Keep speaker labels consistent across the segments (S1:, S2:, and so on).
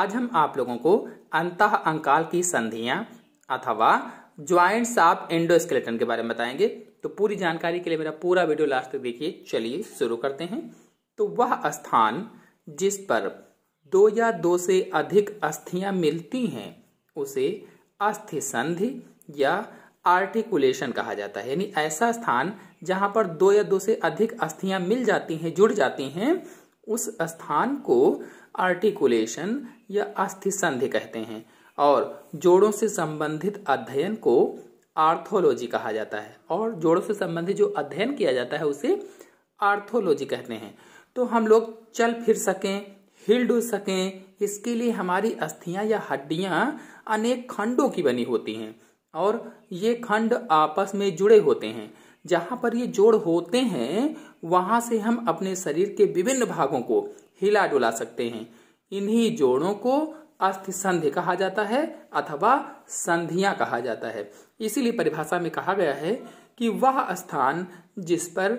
S1: आज हम आप लोगों को अंत अंकाल की संधियां अथवा ज्वाइंट्स ऑफ इंडोस्केलेटन के बारे में बताएंगे तो पूरी जानकारी के लिए मेरा पूरा वीडियो लास्ट तक देखिए चलिए शुरू करते हैं तो वह स्थान जिस पर दो या दो से अधिक अस्थियां मिलती हैं उसे अस्थि संधि या आर्टिकुलेशन कहा जाता है यानी ऐसा स्थान जहां पर दो या दो से अधिक अस्थियां मिल जाती हैं जुड़ जाती हैं उस स्थान को आर्टिकुलेशन या अस्थि संधि कहते हैं और जोड़ों से संबंधित अध्ययन को आर्थोलॉजी कहा जाता है और जोड़ों से संबंधित जो अध्ययन किया जाता है उसे आर्थोलॉजी कहते हैं तो हम लोग चल फिर सकें हिल डुल सकें इसके लिए हमारी अस्थियां या हड्डियां अनेक खंडों की बनी होती हैं और ये खंड आपस में जुड़े होते हैं जहां पर ये जोड़ होते हैं वहां से हम अपने शरीर के विभिन्न भागों को हिला डुला सकते हैं इन्हीं जोड़ों को अस्थि संधि कहा जाता है अथवा संधियां कहा जाता है इसीलिए परिभाषा में कहा गया है कि वह स्थान जिस पर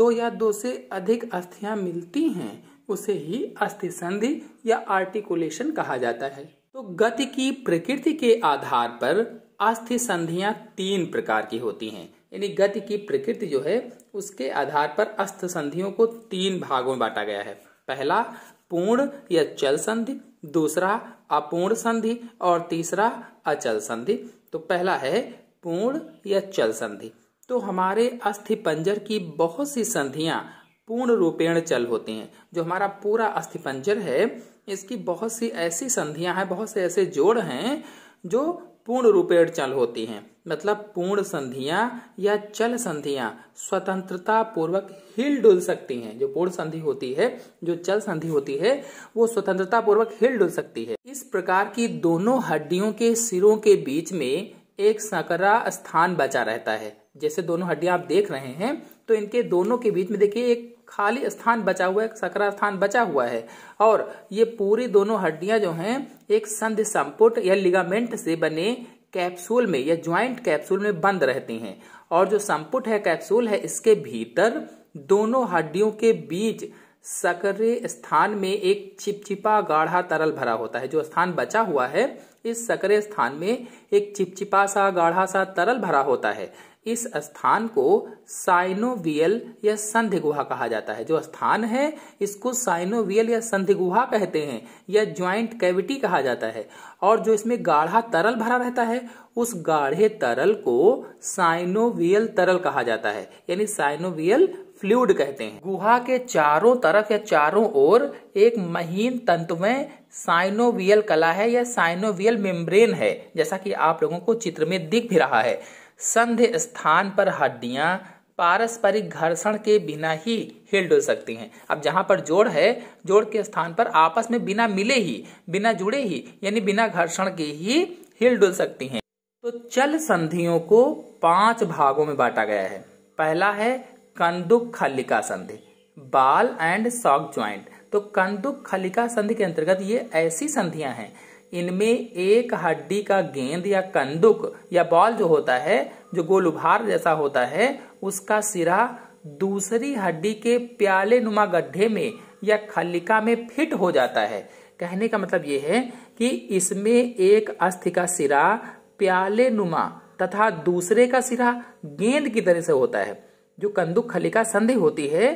S1: दो या दो से अधिक अस्थियां मिलती हैं उसे ही अस्थि संधि या आर्टिकुलेशन कहा जाता है तो गति की प्रकृति के आधार पर अस्थि संधियां तीन प्रकार की होती हैं यानी गति की प्रकृति जो है उसके आधार पर अस्थ संधियों को तीन भागों में बांटा गया है पहला पूर्ण या चल संधि दूसरा अपूर्ण संधि और तीसरा अचल संधि तो पहला है पूर्ण या चल संधि तो हमारे अस्थि पंजर की बहुत सी संधियां पूर्ण रूपेण चल होती हैं जो हमारा पूरा अस्थि पंजर है इसकी बहुत सी ऐसी संधियां हैं बहुत से ऐसे जोड़ हैं जो पूर्ण रूपेण चल होती हैं मतलब पूर्ण संधियां या चल संधियां स्वतंत्रता पूर्वक हिल डुल सकती हैं जो पूर्ण संधि होती है जो चल संधि होती है वो स्वतंत्रता पूर्वक हिल डुल सकती है इस प्रकार की दोनों हड्डियों के सिरों के बीच में एक सकरा स्थान बचा रहता है जैसे दोनों हड्डियां आप देख रहे हैं तो इनके दोनों के बीच में देखिए एक खाली स्थान बचा हुआ है सकरा स्थान बचा हुआ है और ये पूरी दोनों हड्डियां जो हैं एक संधि संपुट या लिगामेंट से बने कैप्सूल में या ज्वाइंट कैप्सूल में बंद रहती हैं और जो संपुट है कैप्सूल है इसके भीतर दोनों हड्डियों के बीच सक्रिय स्थान में एक चिपचिपा गाढ़ा तरल भरा होता है जो स्थान बचा हुआ है इस सक्रिय स्थान में एक चिपचिपा सा गाढ़ा सा तरल भरा होता है इस स्थान को साइनोवियल या संधि गुहा कहा जाता है जो स्थान है इसको साइनोवियल या संधि गुहा कहते हैं या ज्वाइंट कैविटी कहा जाता है और जो इसमें गाढ़ा तरल भरा रहता है उस गाढ़े तरल को साइनोवियल तरल कहा जाता है यानी साइनोवियल फ्लूड कहते हैं गुहा के चारों तरफ या चारों ओर एक महीन में साइनोवियल कला है या साइनोवियल मेम्ब्रेन है जैसा कि आप लोगों को चित्र में दिख भी रहा है संधि स्थान पर हड्डियां पारस्परिक घर्षण के बिना ही हिल डुल सकती हैं अब जहां पर जोड़ है जोड़ के स्थान पर आपस में बिना मिले ही बिना जुड़े ही यानी बिना घर्षण के ही हिल डुल सकती हैं तो चल संधियों को पांच भागों में बांटा गया है पहला है कंदुक खलिका संधि बाल एंड सॉक ज्वाइंट तो कंदुक खलिका संधि के अंतर्गत ये ऐसी संधियां हैं इनमें एक हड्डी का गेंद या कंदुक या बॉल जो होता है जो गोल उभार जैसा होता है उसका सिरा दूसरी हड्डी के प्याले नुमा गड्ढे में या खलिका में फिट हो जाता है कहने का मतलब यह है कि इसमें एक अस्थि का सिरा प्याले नुमा तथा दूसरे का सिरा गेंद की तरह से होता है जो कंदुक खलिका संधि होती है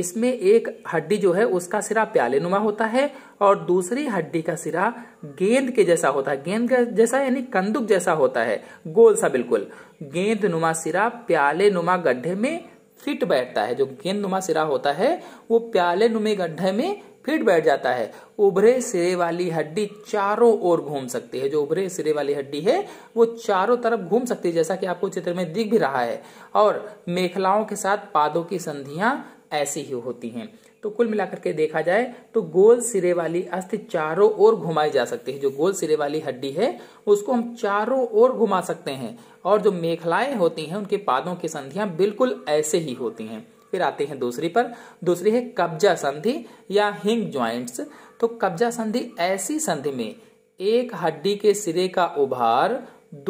S1: इसमें एक हड्डी जो है उसका सिरा प्याले नुमा होता है और दूसरी हड्डी का सिरा गेंद के जैसा होता है गेंद का जैसा यानी कंदुक जैसा होता है गोल सा बिल्कुल गेंद नुमा सिरा प्याले नुमा गड्ढे में फिट बैठता है जो गेंद नुमा सिरा होता है वो प्याले नुमे गड्ढे में फिट बैठ जाता है उभरे सिरे वाली हड्डी चारों ओर घूम सकती है जो उभरे सिरे वाली हड्डी है वो चारों तरफ घूम सकती है जैसा कि आपको चित्र में दिख भी रहा है और मेखलाओं के साथ पादों की संधियां ऐसी ही होती हैं तो कुल मिलाकर के देखा जाए तो गोल सिरे वाली अस्थि चारों ओर घुमाई जा सकती है जो गोल सिरे वाली हड्डी है उसको हम चारों ओर घुमा सकते हैं और जो मेखलाएं होती हैं उनके पादों की संधियां बिल्कुल ऐसे ही होती हैं फिर आते हैं दूसरी पर दूसरी है कब्जा संधि या हिंग ज्वाइंट्स तो कब्जा संधि ऐसी संधि में एक हड्डी के सिरे का उभार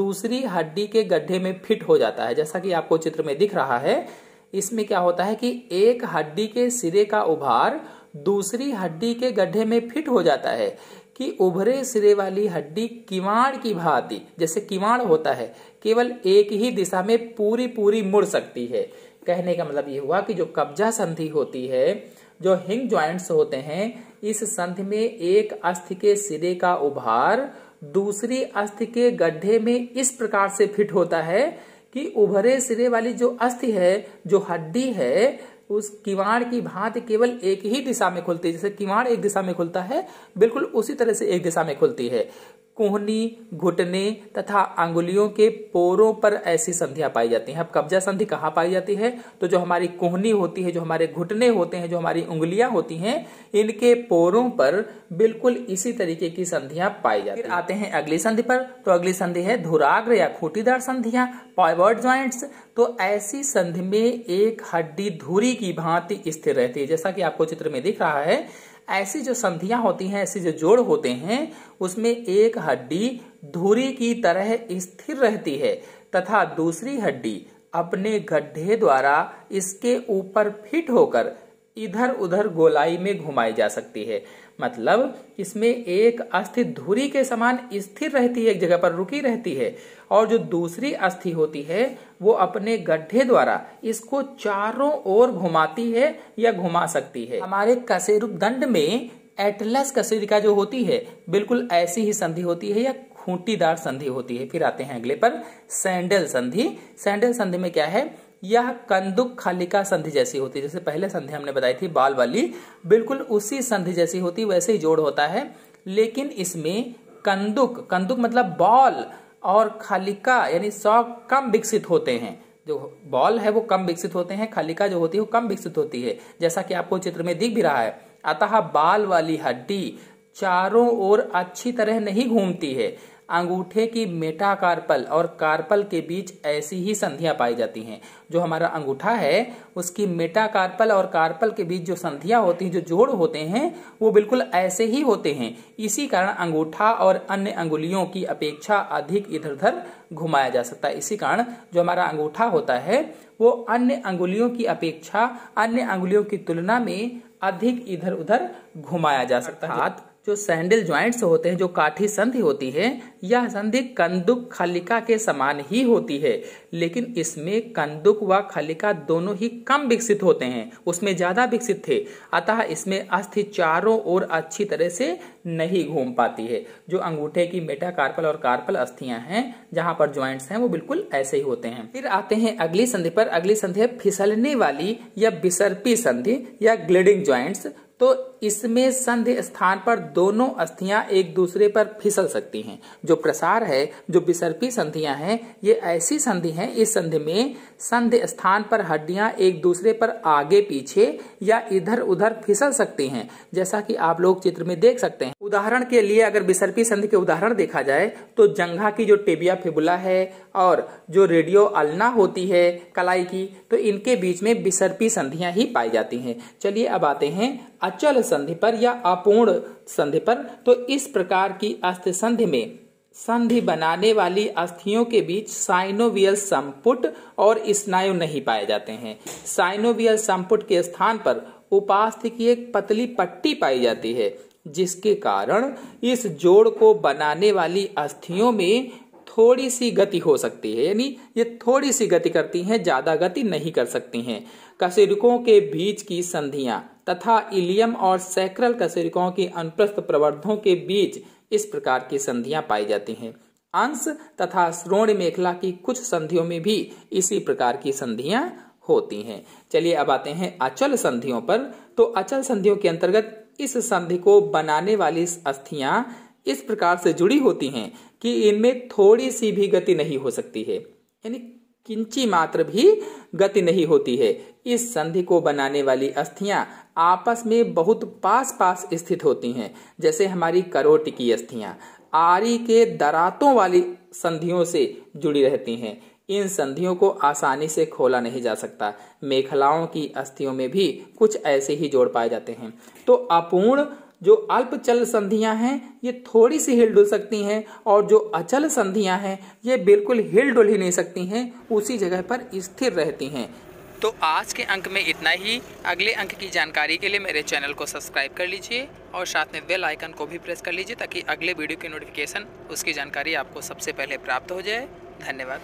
S1: दूसरी हड्डी के गड्ढे में फिट हो जाता है जैसा कि आपको चित्र में दिख रहा है इसमें क्या होता है कि एक हड्डी के सिरे का उभार दूसरी हड्डी के गड्ढे में फिट हो जाता है कि उभरे सिरे वाली हड्डी किवाड़ की भांति जैसे किवाड़ होता है केवल एक ही दिशा में पूरी पूरी मुड़ सकती है कहने का मतलब ये हुआ कि जो कब्जा संधि होती है जो हिंग ज्वाइंट्स होते हैं इस संधि में एक अस्थ के सिरे का उभार दूसरी अस्थ के गड्ढे में इस प्रकार से फिट होता है कि उभरे सिरे वाली जो अस्थि है जो हड्डी है उस किवाड़ की भांति केवल एक ही दिशा में खुलती है जैसे किवाड़ एक दिशा में खुलता है बिल्कुल उसी तरह से एक दिशा में खुलती है कोहनी घुटने तथा अंगुलियों के पोरों पर ऐसी संधियां पाई जाती हैं अब कब्जा संधि कहाँ पाई जाती है तो जो हमारी कोहनी होती है जो हमारे घुटने होते हैं जो हमारी उंगलियां होती हैं इनके पोरों पर बिल्कुल इसी तरीके की संधियां पाई जाती हैं आते हैं अगली संधि पर तो अगली संधि है धुराग्र या खूटीदार संधियां पॉइवर्ड ज्वाइंट्स तो ऐसी संधि में एक हड्डी धूरी की भांति स्थिर रहती है जैसा कि आपको चित्र में दिख रहा है ऐसी जो संधियां होती हैं ऐसे जो जोड़ होते हैं उसमें एक हड्डी धुरी की तरह स्थिर रहती है तथा दूसरी हड्डी अपने गड्ढे द्वारा इसके ऊपर फिट होकर इधर उधर गोलाई में घुमाई जा सकती है मतलब इसमें एक अस्थि धुरी के समान स्थिर रहती है एक जगह पर रुकी रहती है और जो दूसरी अस्थि होती है वो अपने गड्ढे द्वारा इसको चारों ओर घुमाती है या घुमा सकती है हमारे कसेरुप दंड में एटलस कसेरिका जो होती है बिल्कुल ऐसी ही संधि होती है या खूंटीदार संधि होती है फिर आते हैं अगले पर सैंडल संधि सैंडल संधि में क्या है यह कंदुक खालिका संधि जैसी होती है जैसे पहले संधि हमने बताई थी बाल वाली बिल्कुल उसी संधि जैसी होती वैसे ही जोड़ होता है लेकिन इसमें कंदुक कंदुक मतलब बॉल और खालिका यानी सौ कम विकसित होते हैं जो बॉल है वो कम विकसित होते हैं खालिका जो होती है वो कम विकसित होती है जैसा कि आपको चित्र में दिख भी रहा है अतः बाल वाली हड्डी चारों ओर अच्छी तरह नहीं घूमती है अंगूठे की मेटाकार्पल और कार्पल के बीच ऐसी ही संधियां पाई जाती हैं जो हमारा अंगूठा है उसकी मेटाकार्पल और कार्पल के बीच जो संधियां होती हैं जो जोड़ होते हैं वो बिल्कुल ऐसे ही होते हैं इसी कारण अंगूठा और अन्य अंगुलियों की अपेक्षा अधिक इधर उधर घुमाया जा सकता है इसी कारण जो हमारा अंगूठा होता है वो अन्य अंगुलियों की अपेक्षा अन्य अंगुलियों की तुलना में अधिक इधर उधर घुमाया जा सकता है जो सैंडल ज्वाइंट्स होते हैं जो काठी संधि होती है यह संधि कंदुक खलिका के समान ही होती है लेकिन इसमें कंदुक व खलिका दोनों ही कम विकसित होते हैं उसमें ज्यादा विकसित थे अतः इसमें अस्थि चारों ओर अच्छी तरह से नहीं घूम पाती है जो अंगूठे की मेटाकार्पल और कार्पल अस्थियां हैं जहां पर ज्वाइंट्स हैं वो बिल्कुल ऐसे ही होते हैं फिर आते हैं अगली संधि पर अगली संधि है फिसलने वाली या बिसर्पी संधि या ग्लिडिंग ज्वाइंट्स तो इसमें संधि स्थान पर दोनों अस्थियां एक दूसरे पर फिसल सकती हैं जो प्रसार है जो विसर्पी संधियां हैं ये ऐसी संधि हैं इस संधि में संधि स्थान पर हड्डियां एक दूसरे पर आगे पीछे या इधर उधर फिसल सकती हैं जैसा कि आप लोग चित्र में देख सकते हैं उदाहरण के लिए अगर विसर्पी संधि के उदाहरण देखा जाए तो जंघा की जो टेबिया फिबुला है और जो रेडियो अलना होती है कलाई की तो इनके बीच में विसर्पी संधियां ही पाई जाती हैं चलिए अब आते हैं अचल संधि पर या अपूर्ण संधि पर तो इस प्रकार की अस्थ संधि में संधि बनाने वाली अस्थियों के बीच साइनोवियल संपुट और स्नायु नहीं पाए जाते हैं साइनोवियल संपुट के स्थान पर उपास्थि की एक पतली पट्टी पाई जाती है जिसके कारण इस जोड़ को बनाने वाली अस्थियों में थोड़ी सी गति हो सकती है यानी ये थोड़ी सी गति करती हैं ज्यादा गति नहीं कर सकती हैं कशेरुकों के बीच की संधियां तथा इलियम और सैक्रल कशेरुकों की अनुप्रस्थ प्रवर्धों के बीच इस प्रकार की संधियां पाई जाती हैं अंश तथा श्रोण मेखला की कुछ संधियों में भी इसी प्रकार की संधियां होती हैं चलिए अब आते हैं अचल संधियों पर तो अचल संधियों के अंतर्गत इस संधि को बनाने वाली अस्थियां इस प्रकार से जुड़ी होती हैं कि इनमें थोड़ी सी भी गति नहीं हो सकती है यानी किंची मात्र भी गति नहीं होती है इस संधि को बनाने वाली अस्थियां आपस में बहुत पास पास स्थित होती हैं जैसे हमारी करोट की अस्थियां आरी के दरातों वाली संधियों से जुड़ी रहती हैं इन संधियों को आसानी से खोला नहीं जा सकता मेखलाओं की अस्थियों में भी कुछ ऐसे ही जोड़ पाए जाते हैं तो अपूर्ण जो अल्प चल संधियां हैं ये थोड़ी सी हिल डुल सकती हैं और जो अचल संधियां हैं ये बिल्कुल हिलडुल ही नहीं सकती हैं उसी जगह पर स्थिर रहती हैं तो आज के अंक में इतना ही अगले अंक की जानकारी के लिए मेरे चैनल को सब्सक्राइब कर लीजिए और साथ में बेल आइकन को भी प्रेस कर लीजिए ताकि अगले वीडियो की नोटिफिकेशन उसकी जानकारी आपको सबसे पहले प्राप्त हो जाए धन्यवाद